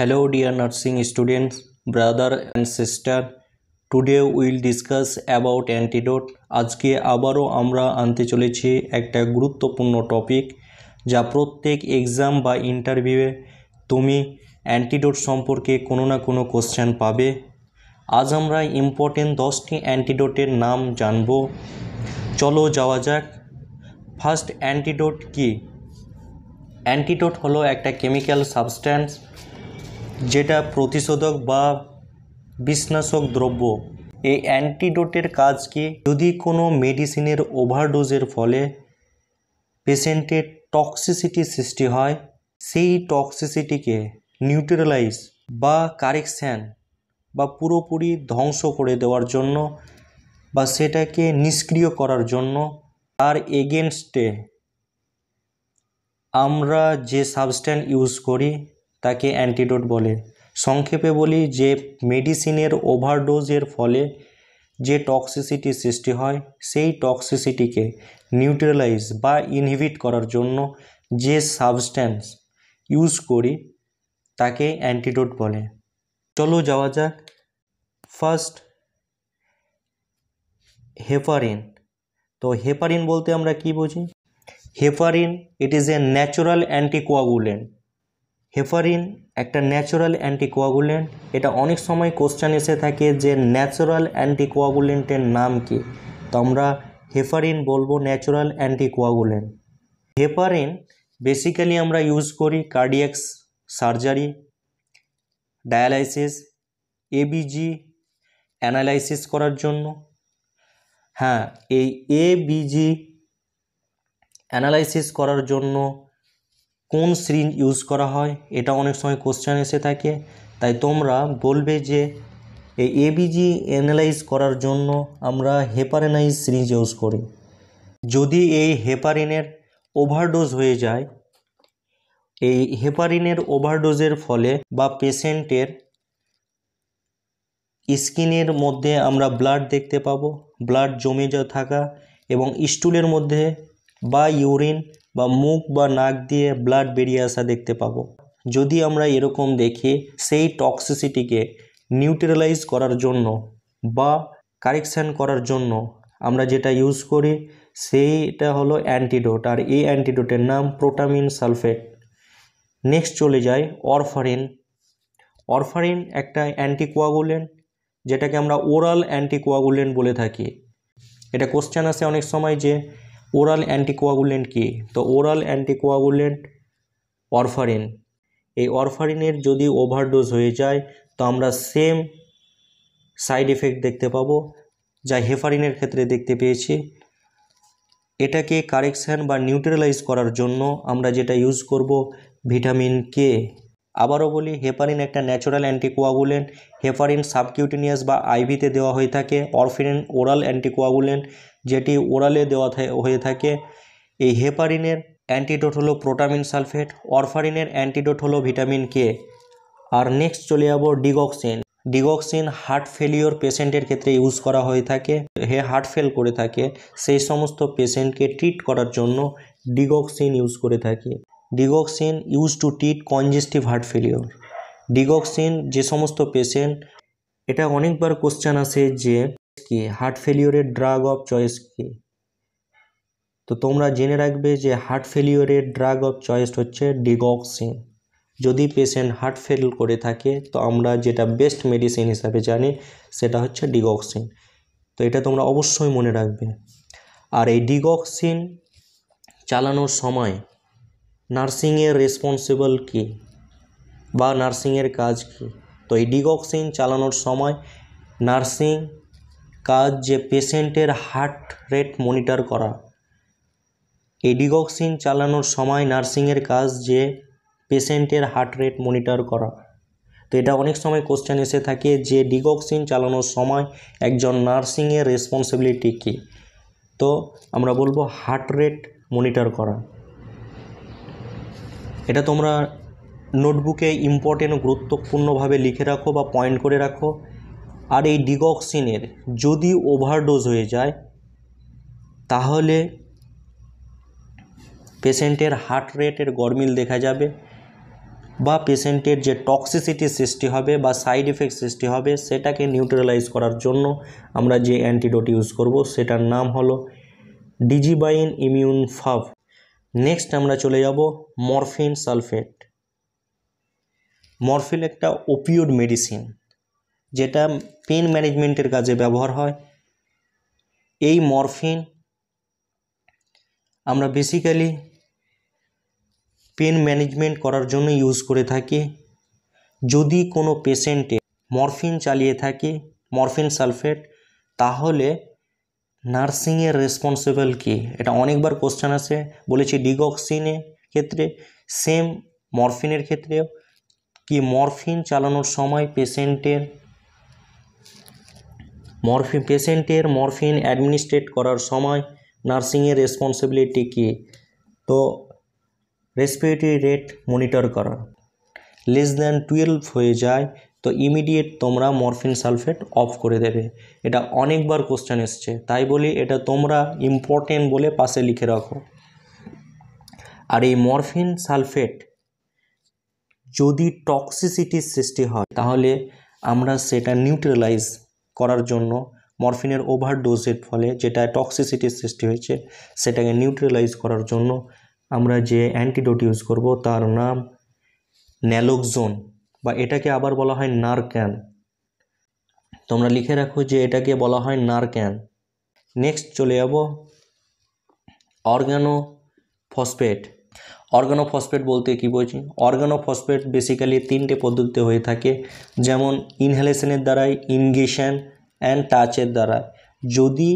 Hello dear nursing students, brother and sister. Today will discuss about antidote আজকে আবারও আমরা আনতে চলেছি একটা গুরুত্বপূর্ণ টপিক যা প্রত্যেক এক্সাম বা ইন্টারভিউয়ে তুমি অ্যান্টিডোট সম্পর্কে কোনো না কোনো কোশ্চেন পাবে আজ আমরা ইম্পর্টেন্ট দশটি অ্যান্টিডোটের নাম জানব চলো যাওয়া যাক ফার্স্ট অ্যান্টিডোট কি অ্যান্টিডোট হলো একটা কেমিক্যাল সাবস্ট্যান্স যেটা প্রতিষেধক বা বিশ্নাশক দ্রব্য এই অ্যান্টিডোটের কাজ কি যদি কোনো মেডিসিনের ওভারডোজের ফলে পেশেন্টের টক্সিসিটি সৃষ্টি হয় সেই টক্সিসিটিকে নিউট্রালাইজ বা কারেকশান বা পুরোপুরি ধ্বংস করে দেওয়ার জন্য বা সেটাকে নিষ্ক্রিয় করার জন্য তার এগেনস্টে আমরা যে সাবস্ট্যান্ট ইউজ করি তাকে অ্যান্টিডোট বলে সংক্ষেপে বলি যে মেডিসিনের ওভারডোজের ফলে যে টক্সিসিটি সৃষ্টি হয় সেই টক্সিসিটিকে নিউট্রালাইজ বা ইনহিবিট করার জন্য যে সাবস্ট্যান্স ইউজ করি তাকে অ্যান্টিডোট বলে চলো যাওয়া যাক ফার্স্ট হেফারিন তো হেপারিন বলতে আমরা কি বুঝি heparin it is a natural anticoagulant heparin একটা ন্যাচারাল অ্যান্টিকোয়াগুলেন্ট এটা অনেক সময় কোশ্চান এসে থাকে যে ন্যাচারাল অ্যান্টিকোয়াগুলেন্টের নাম কি তো আমরা হেফারিন বলবো ন্যাচারাল অ্যান্টিকোয়াগুলেন্ট হেফারিন বেসিক্যালি আমরা ইউজ করি cardiacs surgery dialysis ABG analysis করার জন্য হ্যাঁ এই এবিজি অ্যানালাইসিস করার জন্য কোন সিরিঞ্জ ইউজ করা হয় এটা অনেক সময় কোশ্চেন এসে থাকে তাই তোমরা বলবে যে এই এবিজি অ্যানালাইজ করার জন্য আমরা হেপারেনাইজ সিরিঞ্জ ইউজ করি যদি এই হেপারিনের ওভারডোজ হয়ে যায় এই হেপারিনের ওভারডোজের ফলে বা পেশেন্টের স্কিনের মধ্যে আমরা ব্লাড দেখতে পাবো ব্লাড জমে যা থাকা এবং স্টুলের মধ্যে বা ইউরিন বা মুখ বা নাক দিয়ে ব্লাড বেরিয়ে আসা দেখতে পাবো যদি আমরা এরকম দেখি সেই টক্সিসিটিকে নিউট্রালাইজ করার জন্য বা কারেকশান করার জন্য আমরা যেটা ইউজ করি সেইটা হলো অ্যান্টিডোট আর এই অ্যান্টিডোটের নাম প্রোটামিন সালফেট নেক্সট চলে যায় অরফারিন অরফারিন একটা অ্যান্টিকোয়াগুলেন যেটাকে আমরা ওরাল অ্যান্টিকোয়াগুলেন বলে থাকি এটা কোশ্চেন আসে অনেক সময় যে ওরাল অ্যান্টিকোয়াগুলেন্ট কী তো ওরাল অ্যান্টিকোয়াগুলেন্ট অরফারিন এই অরফারিনের যদি ওভারডোজ হয়ে যায় তো আমরা সেম সাইড এফেক্ট দেখতে পাবো যা হেফারিনের ক্ষেত্রে দেখতে পেয়েছি এটাকে কারেকশান বা নিউট্রালাইজ করার জন্য আমরা যেটা ইউজ করব ভিটামিন কে আবারও বলি হেপারিন একটা ন্যাচারাল অ্যান্টিকোয়াগুলেন্ট হেফারিন সাবকিউটিনিয়াস বা আইভিতে দেওয়া হয়ে থাকে অরফিরিন ওরাল অ্যান্টিকোয়াগুলেন্ট যেটি ওরালে দেওয়া হয়ে থাকে এই হেপারিনের অ্যান্টিডোট হলো প্রোটামিন সালফেট অরফারিনের অ্যান্টিডোট হলো ভিটামিন কে আর নেক্সট চলে যাবো ডিগক্সিন ডিগক্সিন হার্ট ফেলিওর পেশেন্টের ক্ষেত্রে ইউজ করা হয়ে থাকে হে হার্ট ফেল করে থাকে সেই সমস্ত পেশেন্টকে ট্রিট করার জন্য ডিগক্সিন ইউজ করে থাকে digoxin use to treat congestive heart failure digoxin যে সমস্ত পেশেন্ট এটা অনেকবার কোশ্চেন আসে যে কে হার্ট ফেলিওরের ড্রাগ অফ চয়েস কে তো তোমরা জেনে রাখবে যে হার্ট ফেলিওরের ড্রাগ অফ চয়েস হচ্ছে ডিগক্সিন যদি পেশেন্ট হার্ট ফেল করে থাকে তো আমরা যেটা বেস্ট মেডিসিন হিসাবে জানি সেটা হচ্ছে ডিগক্সিন তো এটা তোমরা অবশ্যই মনে রাখবে আর এই ডিগক্সিন চালানোর সময় নার্সিংয়ের রেসপন্সিবল কী বা নার্সিংয়ের কাজ কী তো এই ডিগক্সিন চালানোর সময় নার্সিং কাজ যে পেশেন্টের হার্ট রেট মনিটর করা এডিগক্সিন চালানোর সময় নার্সিংয়ের কাজ যে পেশেন্টের হার্ট রেট মনিটর করা তো এটা অনেক সময় কোশ্চেন এসে থাকে যে ডিগক্সিন চালানোর সময় একজন নার্সিংয়ের রেসপন্সিবিলিটি কী তো আমরা বলবো হার্ট রেট মনিটর করা এটা তোমরা নোটবুকে ইম্পর্টেন্ট গুরুত্বপূর্ণভাবে লিখে রাখো বা পয়েন্ট করে রাখো আর এই ডিগক্সিনের যদি ওভারডোজ হয়ে যায় তাহলে পেশেন্টের হার্ট রেটের গরমিল দেখা যাবে বা পেশেন্টের যে টক্সিসিটি সৃষ্টি হবে বা সাইড এফেক্ট সৃষ্টি হবে সেটাকে নিউট্রালাইজ করার জন্য আমরা যে অ্যান্টিডোট ইউজ করব সেটার নাম হলো ডিজিবাইন ইমিউন ফাভ নেক্সট আমরা চলে যাব মরফিন সালফেট মরফিন একটা ওপিওড মেডিসিন যেটা পেন ম্যানেজমেন্টের কাজে ব্যবহার হয় এই মরফিন আমরা বেসিক্যালি পেন ম্যানেজমেন্ট করার জন্য ইউজ করে থাকি যদি কোনো পেশেন্টে মরফিন চালিয়ে থাকি মরফিন সালফেট তাহলে নার্সিংয়ের রেসপন্সিবল কি এটা অনেকবার কোশ্চেন আছে বলেছি ডিগক্সিনের ক্ষেত্রে সেম মরফিনের ক্ষেত্রেও কি মরফিন চালানোর সময় পেশেন্টের মরফিন পেশেন্টের মরফিন অ্যাডমিনিস্ট্রেট করার সময় নার্সিংয়ের রেসপন্সিবিলিটি কী তো রেসপিরেটরি রেট মনিটর করা লেস দ্যান টুয়েলভ হয়ে যায় তো ইমিডিয়েট তোমরা মরফিন সালফেট অফ করে দেবে এটা অনেকবার কোশ্চেন এসছে তাই বলি এটা তোমরা ইম্পর্টেন্ট বলে পাশে লিখে রাখো আর এই মরফিন সালফেট যদি টক্সিসিটির সৃষ্টি হয় তাহলে আমরা সেটা নিউট্রালাইজ করার জন্য মরফিনের ওভারডোজের ফলে যেটা টক্সিসিটির সৃষ্টি হয়েছে সেটাকে নিউট্রালাইজ করার জন্য আমরা যে অ্যান্টিডোট ইউজ করব তার নাম ন্যালোকজোন বা এটাকে আবার বলা হয় নারক্যান তোমরা লিখে রাখো যে এটাকে বলা হয় নারক্যান নেক্সট চলে যাব অর্গানো ফসফেট অর্গানোফসফেট বলতে কী বলছি অর্গানোফসফেট বেসিক্যালি তিনটে পদ্ধতিতে হয়ে থাকে যেমন ইনহেলেশনের দ্বারাই ইনগেশন অ্যান্ড টাচের দ্বারা যদি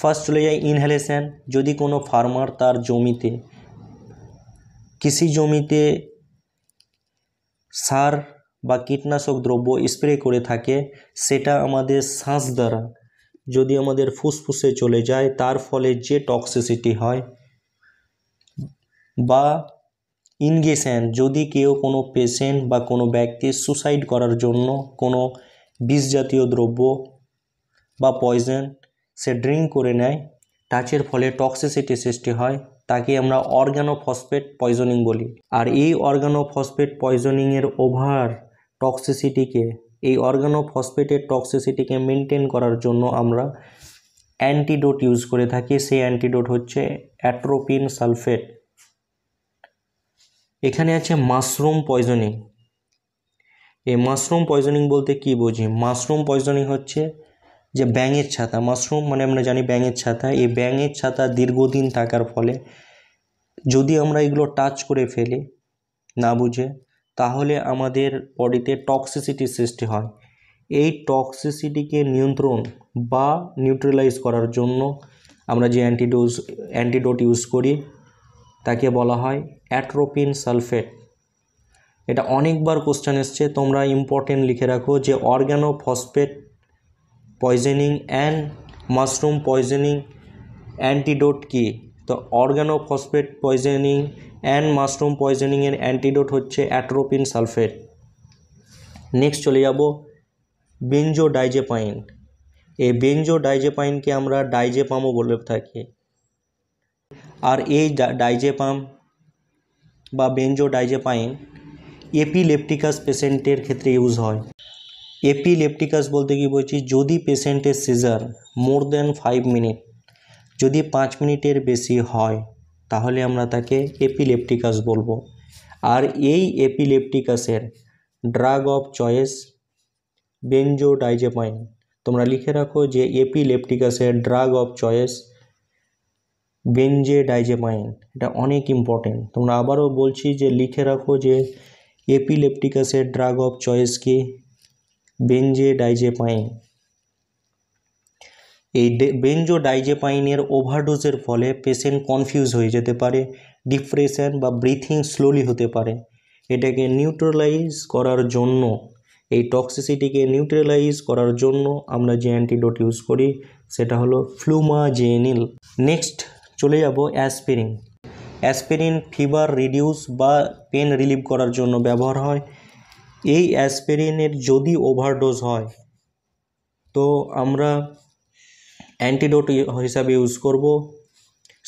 ফার্স্ট চলে যায় ইনহেলেশন যদি কোনো ফার্মার তার জমিতে কৃষি জমিতে সার বা কীটনাশক দ্রব্য স্প্রে করে থাকে সেটা আমাদের শ্বাস দ্বারা যদি আমাদের ফুসফুসে চলে যায় তার ফলে যে টক্সিসিটি হয় বা ইনগেশন যদি কেউ কোনো পেশেন্ট বা কোনো ব্যক্তি সুসাইড করার জন্য কোনো বিষ জাতীয় দ্রব্য বা পয়জন সে ড্রিঙ্ক করে নেয় টাচের ফলে টক্সিসিটি সৃষ্টি হয় তাকে আমরা ফসফেট পয়জনিং বলি আর এই ফসফেট পয়জনিংয়ের ওভার টক্সিসিটিকে এই ফসফেটের টক্সিসিটিকে মেনটেন করার জন্য আমরা অ্যান্টিডোট ইউজ করে থাকি সেই অ্যান্টিডোট হচ্ছে অ্যাট্রোপিন সালফেট এখানে আছে মাশরুম পয়জনিং এই মাশরুম পয়জনিং বলতে কি বুঝি মাশরুম পয়জনিং হচ্ছে যে ব্যাঙের ছাতা মাশরুম মানে আমরা জানি ব্যাঙের ছাতা এই ব্যাঙের ছাতা দীর্ঘদিন থাকার ফলে যদি আমরা এগুলো টাচ করে ফেলি না বুঝে তাহলে আমাদের বডিতে টক্সিসিটি সৃষ্টি হয় এই টক্সিসিটিকে নিয়ন্ত্রণ বা নিউট্রালাইজ করার জন্য আমরা যে অ্যান্টিডোজ অ্যান্টিডোট ইউজ করি তাকে বলা হয় অ্যাট্রোপিন সালফেট এটা অনেকবার কোশ্চেন এসছে তোমরা ইম্পর্টেন্ট লিখে রাখো যে organophosphate poisoning and mushroom poisoning antidote কী তো organophosphate poisoning and mushroom পয়জেনিংয়ের অ্যান্টিডোট হচ্ছে অ্যাট্রোপিন সালফেট নেক্সট চলে যাব ডাইজেপাইন এই বেঞ্জো ডাইজেপাইনকে আমরা ডাইজেপামও বলে থাকি আর এই ডাইজেপাম বা ডাইজেপাইন এপিলেপটিকাস পেশেন্টের ক্ষেত্রে ইউজ হয় এপিলেপটিকাস বলতে কি বলছি যদি পেশেন্টের seizure more than five minute যদি পাঁচ মিনিটের বেশি হয় তাহলে আমরা তাকে এপিলেপটিকাস বলবো আর এই এপিলেপটিকাসের drug of choice benzodiazepine তোমরা লিখে রাখো যে এপিলেপটিকাসের ড্রাগ অফ চয়েস বেনজেডাইজেমাইন এটা অনেক ইম্পর্টেন্ট তোমরা আবারও বলছি যে লিখে রাখো যে এপিলেপটিকাসের ড্রাগ অফ চয়েস কি ডাইজেপাইন এই ডাইজেপাইনের ওভারডোজের ফলে পেশেন্ট কনফিউজ হয়ে যেতে পারে ডিপ্রেশন বা ব্রিথিং স্লোলি হতে পারে এটাকে নিউট্রালাইজ করার জন্য এই টক্সিসিটিকে নিউট্রালাইজ করার জন্য আমরা যে অ্যান্টিডোট ইউজ করি সেটা হলো ফ্লুমাজেনিল নেক্সট চলে যাব অ্যাসপিরিন অ্যাসপিরিন ফিভার রিডিউস বা পেন রিলিভ করার জন্য ব্যবহার হয় এই অ্যাসপিরিনের যদি ওভারডোজ হয় তো আমরা অ্যান্টিডোট হিসাবে ইউজ করব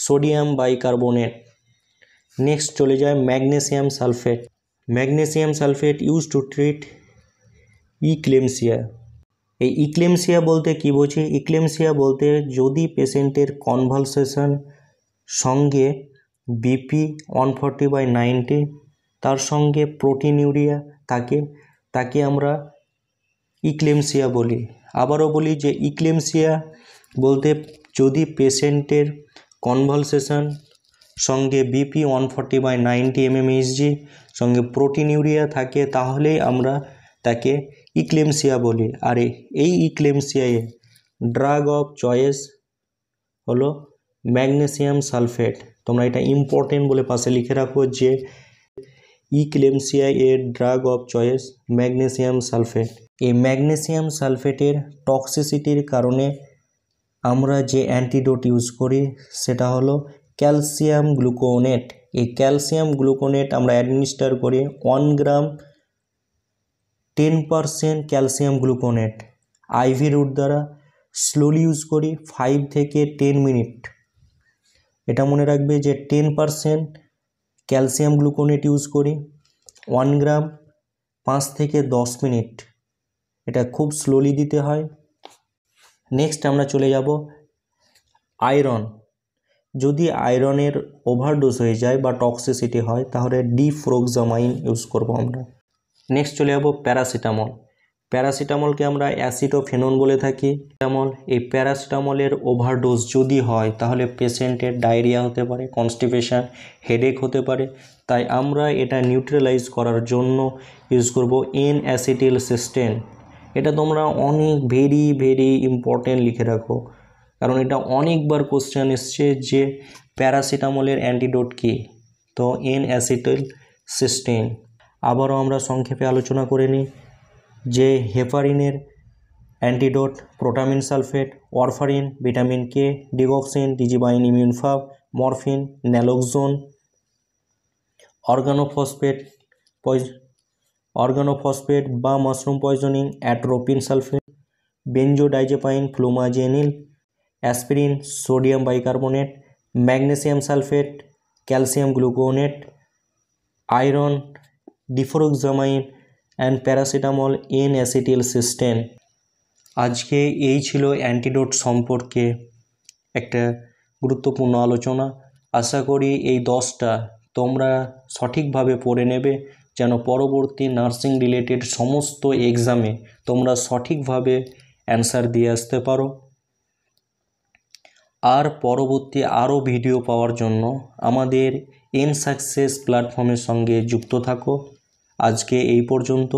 সোডিয়াম বাইকার্বনেট নেক্সট চলে যায় magnesium sulphate magnesium sulphate use to treat eclampsia এই ইক্লেমসিয়া বলতে কি বোঝে ইক্লেমসিয়া বলতে যদি পেশেন্টের কনভালসেশন সঙ্গে BP one forty by ninety তার সঙ্গে প্রোটিন ইউরিয়া থাকে তাকে আমরা ইক্লেমসিয়া বলি আবারও বলি যে ইক্লেমসিয়া বলতে যদি পেশেন্টের কনভালসেশন সঙ্গে BP one forty by ninety mmHg সঙ্গে প্রোটিন ইউরিয়া থাকে তাহলেই আমরা তাকে ইক্লেমসিয়া বলি আর এই ইক্লেমসিয়ায় ড্রাগ অফ চয়েস হলো ম্যাগনেসিয়াম সালফেট তোমরা এটা ইম্পর্টেন্ট বলে পাশে লিখে রাখো যে ইক্লেমসিয়া এর drug of choice magnesium sulphate এই ম্যাগনেসিয়াম সালফেটের টক্সিসিটির কারণে আমরা যে অ্যান্টিডোট ইউজ করি সেটা হলো ক্যালসিয়াম গ্লুকোনেট এই ক্যালসিয়াম গ্লুকোনেট আমরা অ্যাডমিনিস্টার করি one gram ten percent calcium gluconate IV route দ্বারা স্লোলি ইউজ করি ফাইভ থেকে টেন মিনিট এটা মনে রাখবে যে ten percent calcium gluconate use করি ওয়ান গ্রাম পাঁচ থেকে দশ মিনিট এটা খুব স্লোলি দিতে হয় নেক্সট আমরা চলে যাব আয়রন যদি আয়রনের ওভারডোজ হয়ে যায় বা টক্সিসিটি হয় তাহলে ডিফ্রোক্সামাইন ইউজ করব আমরা নেক্সট চলে যাব প্যারাসিটামল প্যারাসিটামলকে আমরা অ্যাসিটোফেনন বলে থাকি প্যারাসিটামল এই প্যারাসিটামলের ওভারডোজ যদি হয় তাহলে পেশেন্টের ডায়রিয়া হতে পারে কনস্টিপেশান হেডেক হতে পারে তাই আমরা এটা নিউট্রালাইজ করার জন্য ইউজ করব এন অ্যাসিটিল সিস্টেন এটা তোমরা অনেক ভেরি ভেরি ইম্পর্টেন্ট লিখে রাখো কারণ এটা অনেকবার কোশ্চেন এসছে যে প্যারাসিটামলের অ্যান্টিডোট কি তো এন অ্যাসিটিল সিস্টেন আবারও আমরা সংক্ষেপে আলোচনা করে নিই যে হেপারিনের antidote protamine sulphate warfarin vitamin K digoxin Digibind immune fab morphine naloxone organophosphate organophosphate বা mushroom poisoning atropine sulphate benzodiazepine flumazenil aspirin sodium bicarbonate magnesium sulphate calcium gluconate iron deferoxamine and paracetamol N acetylcysteine আজকে এই ছিল antidote সম্পর্কে একটা গুরুত্বপূর্ণ আলোচনা আশা করি এই দশটা তোমরা সঠিকভাবে পড়ে নেবে যেন পরবর্তী নার্সিং রিলেটেড সমস্ত এক্সামে তোমরা সঠিকভাবে অ্যান্সার দিয়ে আসতে পারো আর পরবর্তী আরও ভিডিও পাওয়ার জন্য আমাদের এন সাকসেস প্ল্যাটফর্মের সঙ্গে যুক্ত থাকো আজকে এই পর্যন্ত